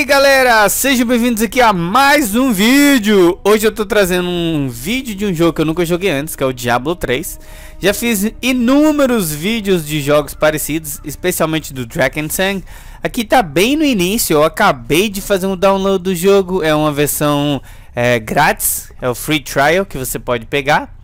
aí galera, sejam bem-vindos aqui a mais um vídeo Hoje eu tô trazendo um vídeo de um jogo que eu nunca joguei antes, que é o Diablo 3 Já fiz inúmeros vídeos de jogos parecidos, especialmente do Sang. Aqui tá bem no início, eu acabei de fazer um download do jogo É uma versão é, grátis, é o free trial que você pode pegar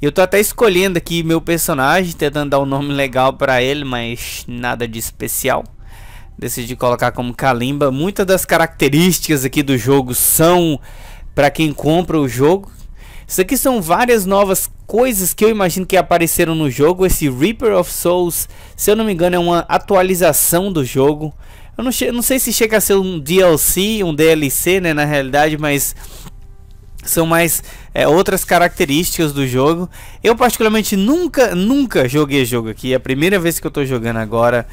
E eu tô até escolhendo aqui meu personagem, tentando dar um nome legal pra ele, mas nada de especial decidi colocar como Kalimba. Muitas das características aqui do jogo são para quem compra o jogo. Isso aqui são várias novas coisas que eu imagino que apareceram no jogo. Esse Reaper of Souls, se eu não me engano, é uma atualização do jogo. Eu não, não sei se chega a ser um DLC, um DLC, né, na realidade, mas são mais é, outras características do jogo. Eu particularmente nunca, nunca joguei jogo aqui. É a primeira vez que eu estou jogando agora.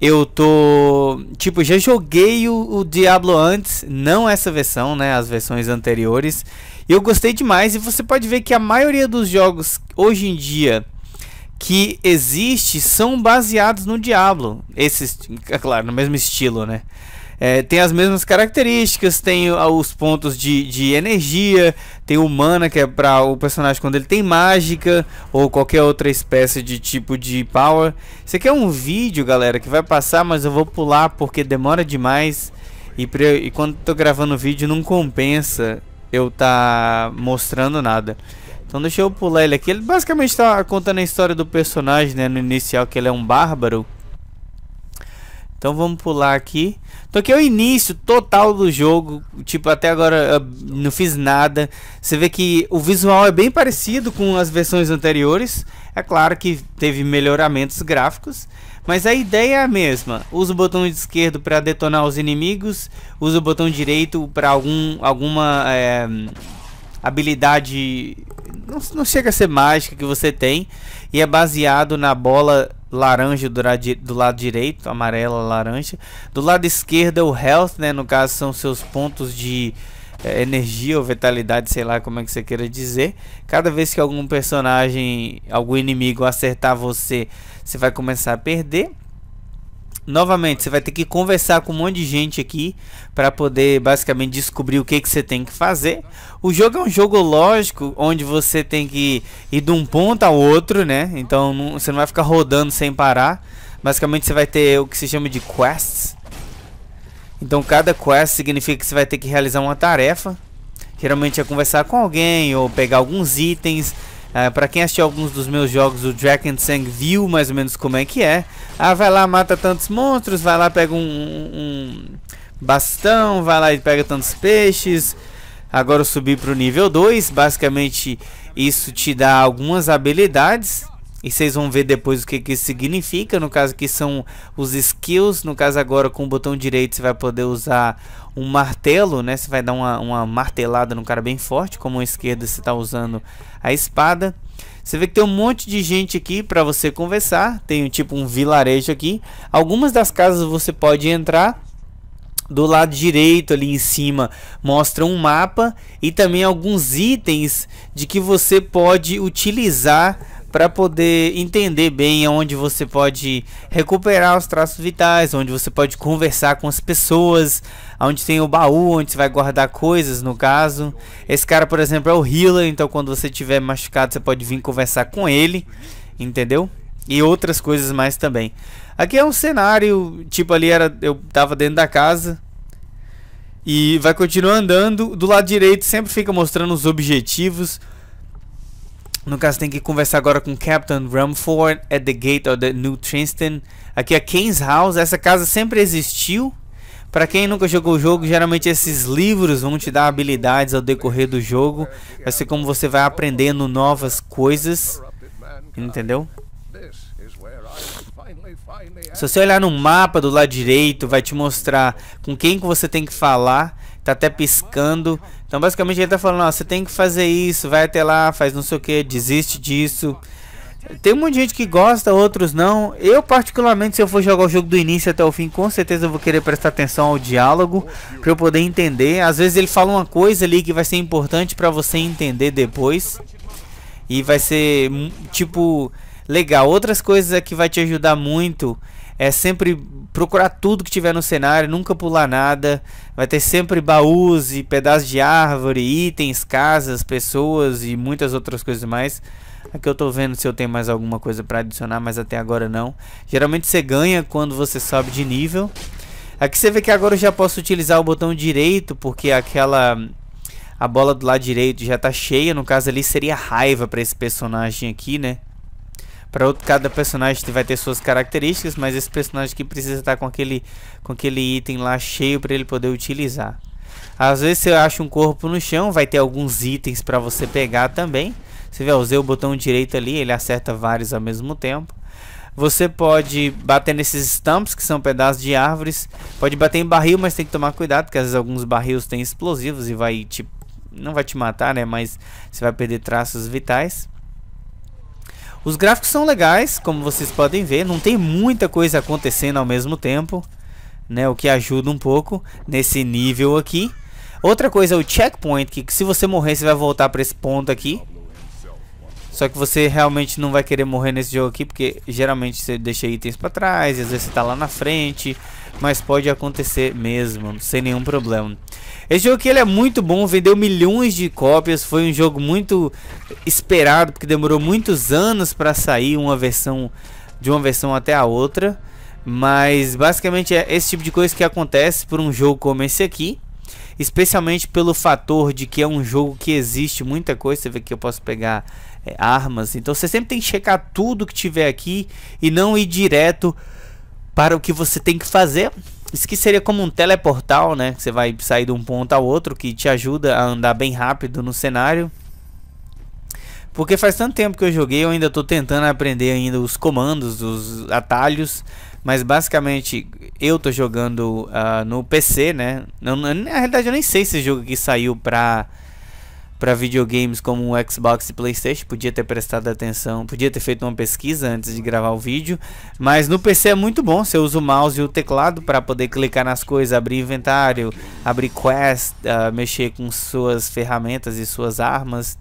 Eu tô. Tipo, já joguei o, o, Diablo antes, não essa versão, né? As versões anteriores. Eu gostei demais e você pode ver que a maioria dos jogos hoje em dia que existe são baseados no Diablo. Esses, é claro, no mesmo estilo, né? é, tem as mesmas características, tem os pontos de, de energia, tem o mana, que é para o personagem quando ele tem mágica, ou qualquer outra espécie de tipo de power. Isso aqui é um vídeo, galera, que vai passar, mas eu vou pular porque demora demais. E, pra, e quando tô gravando vídeo não compensa eu tá mostrando nada. Então deixa eu pular ele aqui. Ele basicamente está contando a história do personagem, né? No inicial, que ele é um bárbaro. Então vamos pular aqui. Então aqui é o início total do jogo. Tipo, até agora não fiz nada. Você vê que o visual é bem parecido com as versões anteriores. É claro que teve melhoramentos gráficos. Mas a ideia é a mesma. Usa o botão esquerdo para detonar os inimigos. Usa o botão direito para algum, alguma é, habilidade... Não, não chega a ser mágica que você tem. E é baseado na bola laranja do, do, lado direito, amarela, laranja. Do lado esquerdo é o health, né? No caso são seus pontos de é, energia ou vitalidade, sei lá como é que você queira dizer. Cada vez que algum personagem, algum inimigo acertar você, você vai começar a perder novamente, você vai ter que conversar com um monte de gente aqui para poder basicamente descobrir o que, que você tem que fazer. O jogo é um jogo lógico, onde você tem que ir de um ponto ao outro, né? Então não, você não vai ficar rodando sem parar. Basicamente você vai ter o que se chama de quests. Então cada quest significa que você vai ter que realizar uma tarefa. Geralmente é conversar com alguém ou pegar alguns itens Uh, ah, para quem assistiu alguns dos meus jogos, o Dragon and Sang viu mais ou menos como é que é. Ah, vai lá, mata tantos monstros, vai lá, pega um, um bastão, vai lá e pega tantos peixes. Agora eu subi para o nível 2, basicamente isso te dá algumas habilidades e vocês vão ver depois o que, que isso significa. No caso aqui são os skills. No caso agora com o botão direito você vai poder usar um martelo, né? Você vai dar uma, uma martelada no cara bem forte. Como a esquerda você está usando a espada. Você vê que tem um monte de gente aqui para você conversar. Tem tipo um vilarejo aqui. Algumas das casas você pode entrar do lado direito ali em cima mostra um mapa e também alguns itens de que você pode utilizar para poder entender bem onde você pode recuperar os traços vitais, onde você pode conversar com as pessoas, onde tem o baú, onde você vai guardar coisas, no caso. Esse cara, por exemplo, é o healer, então quando você tiver machucado, você pode vir conversar com ele, entendeu? E outras coisas mais também. Aqui é um cenário, tipo ali era eu tava dentro da casa, e vai continuar andando. Do lado direito sempre fica mostrando os objetivos. No caso, tem que conversar agora com Captain Rumford at the gate of the New Trinston. Aqui é Kane's House. Essa casa sempre existiu. Para quem nunca jogou o jogo, geralmente esses livros vão te dar habilidades ao decorrer do jogo. Vai ser como você vai aprendendo novas coisas. Entendeu? Se você olhar no mapa do lado direito, vai te mostrar com quem que você tem que falar. Tá até piscando. Então, basicamente, ele tá falando: ó, você tem que fazer isso, vai até lá, faz não sei o que, desiste disso. Tem um monte de gente que gosta, outros não. Eu, particularmente, se eu for jogar o jogo do início até o fim, com certeza eu vou querer prestar atenção ao diálogo para eu poder entender. Às vezes ele fala uma coisa ali que vai ser importante para você entender depois. E vai ser, hum, tipo, legal. Outras coisas é que vai te ajudar muito é sempre procurar tudo que tiver no cenário, nunca pular nada. Vai ter sempre baús e pedaços de árvore, itens, casas, pessoas e muitas outras coisas mais. Aqui eu tô vendo se eu tenho mais alguma coisa para adicionar, mas até agora não. Geralmente você ganha quando você sobe de nível. Aqui você vê que agora eu já posso utilizar o botão direito, porque aquela a bola do lado direito já tá cheia, no caso ali seria raiva para esse personagem aqui, né? Para outro, cada personagem vai ter suas características, mas esse personagem que precisa estar tá com aquele, com aquele item lá cheio para ele poder utilizar. Às vezes você acha um corpo no chão, vai ter alguns itens para você pegar também. Você vê, eu usei o botão direito ali, ele acerta vários ao mesmo tempo. Você pode bater nesses estampos que são pedaços de árvores. Pode bater em barril, mas tem que tomar cuidado, porque às vezes alguns barrilos têm explosivos e vai te... Não vai te matar, né? Mas você vai perder traços vitais. Os gráficos são legais, como vocês podem ver, não tem muita coisa acontecendo ao mesmo tempo, né, o que ajuda um pouco nesse nível aqui. Outra coisa é o checkpoint, que, se você morrer você vai voltar para esse ponto aqui. Só que você realmente não vai querer morrer nesse jogo aqui, porque geralmente você deixa itens para trás, às vezes você tá lá na frente, mas pode acontecer mesmo, sem nenhum problema. Esse jogo aqui ele é muito bom, vendeu milhões de cópias, foi um jogo muito esperado porque demorou muitos anos para sair uma versão de uma versão até a outra, mas basicamente é esse tipo de coisa que acontece por um jogo como esse aqui, especialmente pelo fator de que é um jogo que existe muita coisa, você vê que eu posso pegar é, armas, então você sempre tem que checar tudo que tiver aqui e não ir direto para o que você tem que fazer, isso que seria como um teleportal, né? Você vai sair de um ponto ao outro, que te ajuda a andar bem rápido no cenário. Porque faz tanto tempo que eu joguei, eu ainda estou tentando aprender ainda os comandos, os atalhos. Mas basicamente eu tô jogando uh, no PC, né? Eu, na realidade eu nem sei se esse jogo aqui saiu pra para videogames como o Xbox e PlayStation. Podia ter prestado atenção, podia ter feito uma pesquisa antes de gravar o vídeo. Mas no PC é muito bom. Você usa o mouse e o teclado para poder clicar nas coisas, abrir inventário, abrir quest, uh, mexer com suas ferramentas e suas armas.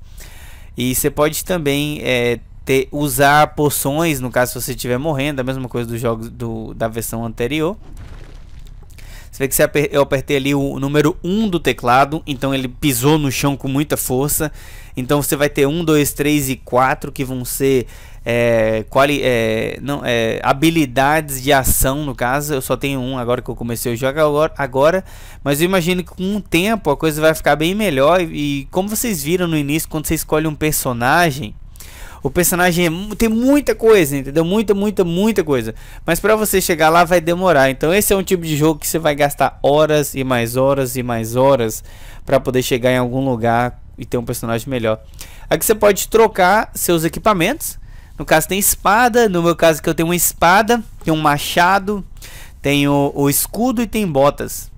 E você pode também é, ter, usar poções, no caso se você estiver morrendo, a mesma coisa do jogo do, da versão anterior. Você vê que eu apertei ali o número 1 do teclado, então ele pisou no chão com muita força. Então você vai ter 1, 2, 3 e 4 que vão ser é, quali, é, não, é, habilidades de ação, no caso. Eu só tenho um agora que eu comecei a jogo agora, mas eu imagino que com o tempo a coisa vai ficar bem melhor. E, e como vocês viram no início, quando você escolhe um personagem o personagem é tem muita coisa, entendeu? Muita, muita, muita coisa. Mas para você chegar lá vai demorar. Então esse é um tipo de jogo que você vai gastar horas e mais horas e mais horas para poder chegar em algum lugar e ter um personagem melhor. Aqui você pode trocar seus equipamentos. No caso tem espada, no meu caso que eu tenho uma espada, tem um machado, tenho o escudo e tem botas.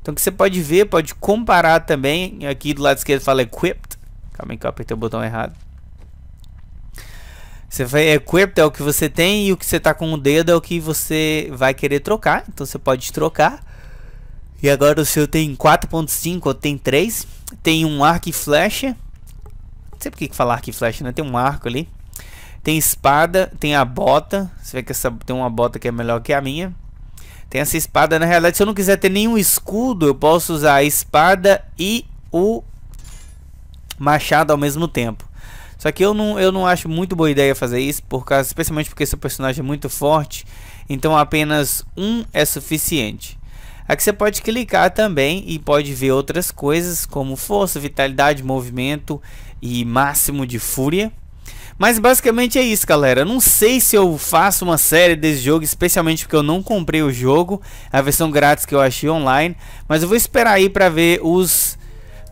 Então que você pode ver, pode comparar também. Aqui do lado esquerdo fala equipped. Calma aí que eu apertei o botão errado. Você vai, é, crypto é o que você tem e o que você tá com o dedo é o que você vai querer trocar. Então você pode trocar. E agora o seu tem 4.5 ou tem 3. Tem um arco e flecha. Não sei por que falar arco e flecha, né? Tem um arco ali. Tem espada, tem a bota. Você vê que essa, tem uma bota que é melhor que a minha. Tem essa espada. Na realidade, se eu não quiser ter nenhum escudo, eu posso usar a espada e o machado ao mesmo tempo. Só que eu não, eu não acho muito boa ideia fazer isso, por causa, especialmente porque seu personagem é muito forte, então apenas um é suficiente. Aqui você pode clicar também e pode ver outras coisas como força, vitalidade, movimento e máximo de fúria. Mas basicamente é isso, galera. não sei se eu faço uma série desse jogo, especialmente porque eu não comprei o jogo, a versão grátis que eu achei online, mas eu vou esperar aí para ver os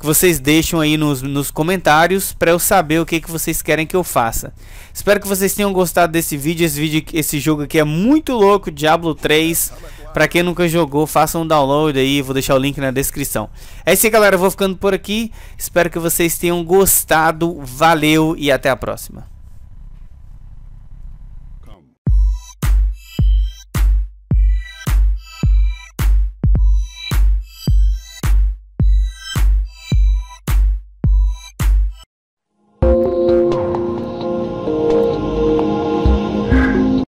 que vocês deixam aí nos, nos comentários para eu saber o que, que vocês querem que eu faça. Espero que vocês tenham gostado desse vídeo. Esse, vídeo, esse jogo aqui é muito louco, Diablo 3. Para quem nunca jogou, faça um download aí, vou deixar o link na descrição. É isso aí, galera, eu vou ficando por aqui. Espero que vocês tenham gostado. Valeu e até a próxima.